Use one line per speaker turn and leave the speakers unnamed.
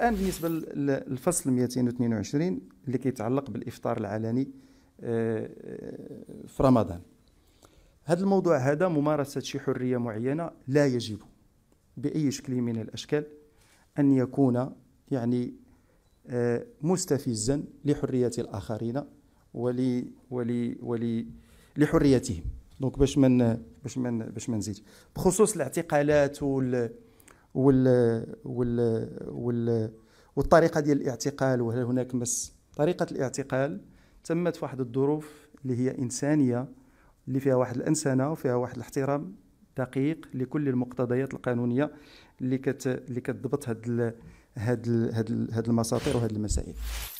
الان بالنسبه للفصل 222 اللي كيتعلق بالافطار العلني آه، في رمضان هذا الموضوع هذا ممارسه شي حريه معينه لا يجب باي شكل من الاشكال ان يكون يعني آه، مستفزا لحريه الاخرين ولي ولي ولي لحريتهم دونك باش من باش من باش ما نزيد بخصوص الاعتقالات وال وال وال وال والطريقه ديال الاعتقال وهل هناك مس طريقه الاعتقال تمت في واحد الظروف اللي هي انسانيه اللي فيها واحد الانسانه وفيها واحد الاحترام دقيق لكل المقتضيات القانونيه اللي كت اللي كتضبط هاد هاد هاد, المساطر وهاد المسائل